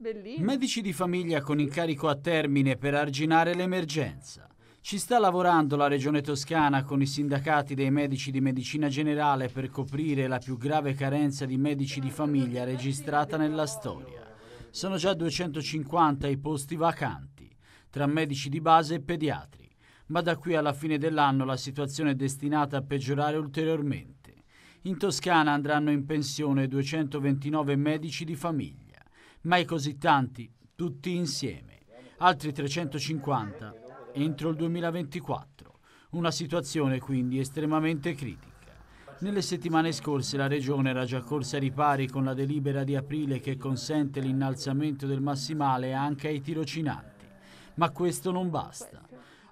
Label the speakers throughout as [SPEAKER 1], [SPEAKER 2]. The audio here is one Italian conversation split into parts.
[SPEAKER 1] Bellino. Medici di famiglia con incarico a termine per arginare l'emergenza. Ci sta lavorando la Regione Toscana con i sindacati dei medici di medicina generale per coprire la più grave carenza di medici di famiglia registrata nella storia. Sono già 250 i posti vacanti, tra medici di base e pediatri, ma da qui alla fine dell'anno la situazione è destinata a peggiorare ulteriormente. In Toscana andranno in pensione 229 medici di famiglia mai così tanti, tutti insieme, altri 350 entro il 2024. Una situazione quindi estremamente critica. Nelle settimane scorse la Regione era già corsa ai ripari con la delibera di aprile che consente l'innalzamento del massimale anche ai tirocinanti, ma questo non basta.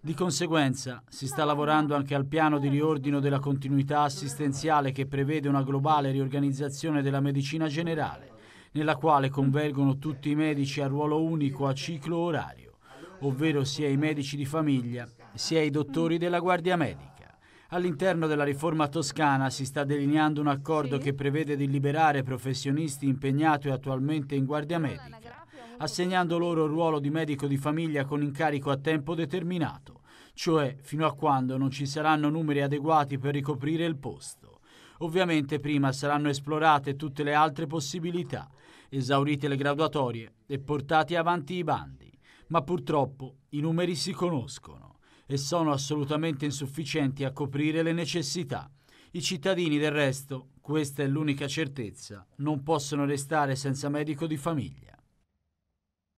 [SPEAKER 1] Di conseguenza si sta lavorando anche al piano di riordino della continuità assistenziale che prevede una globale riorganizzazione della medicina generale nella quale convergono tutti i medici a ruolo unico a ciclo orario, ovvero sia i medici di famiglia sia i dottori della guardia medica. All'interno della riforma toscana si sta delineando un accordo che prevede di liberare professionisti impegnati attualmente in guardia medica, assegnando loro il ruolo di medico di famiglia con incarico a tempo determinato, cioè fino a quando non ci saranno numeri adeguati per ricoprire il posto. Ovviamente prima saranno esplorate tutte le altre possibilità, esaurite le graduatorie e portati avanti i bandi, ma purtroppo i numeri si conoscono e sono assolutamente insufficienti a coprire le necessità. I cittadini del resto, questa è l'unica certezza, non possono restare senza medico di famiglia.